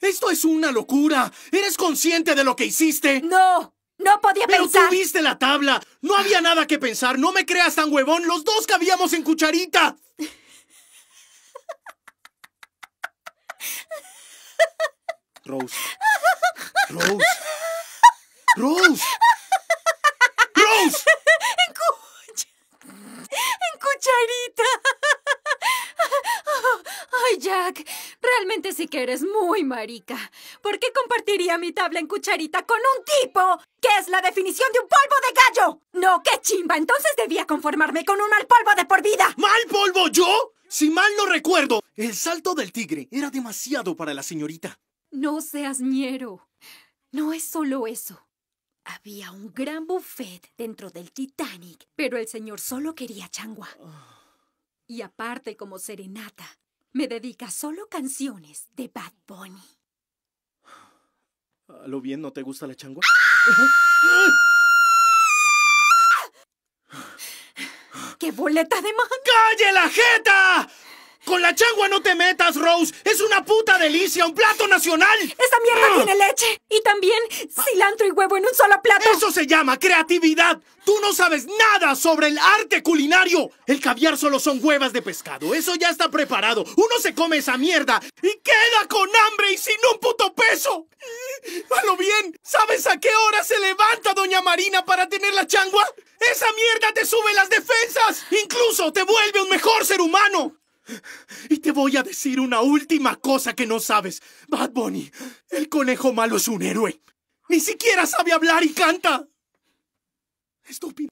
¡Esto es una locura! ¿Eres consciente de lo que hiciste? ¡No! ¡No podía pensar! ¡Pero tú viste la tabla! ¡No había nada que pensar! ¡No me creas tan huevón! ¡Los dos cabíamos en cucharita! Rose. Rose. Rose. Rose. En, en cucharita. Jack, realmente sí que eres muy marica. ¿Por qué compartiría mi tabla en cucharita con un tipo que es la definición de un polvo de gallo? No, qué chimba. Entonces debía conformarme con un mal polvo de por vida. ¿Mal polvo yo? Si mal no recuerdo, el salto del tigre era demasiado para la señorita. No seas ñero. No es solo eso. Había un gran buffet dentro del Titanic, pero el señor solo quería changua. Ah. Y aparte como serenata, me dedica solo canciones de Bad Bunny. ¿A ah, lo bien no te gusta la changua? ¡Qué boleta de manga! ¡Calle la jeta! Con la changua no te metas, Rose. Es una puta delicia, un plato nacional. Esta mierda ah. tiene leche. Y también cilantro y huevo en un solo plato. Eso se llama creatividad. Tú no sabes nada sobre el arte culinario. El caviar solo son huevas de pescado. Eso ya está preparado. Uno se come esa mierda y queda con hambre y sin un puto peso. A bien, ¿sabes a qué hora se levanta Doña Marina para tener la changua? Esa mierda te sube las defensas. Incluso te vuelve un mejor ser humano. Y te voy a decir una última cosa que no sabes. Bad Bunny, el conejo malo es un héroe. Ni siquiera sabe hablar y canta. Estúpido.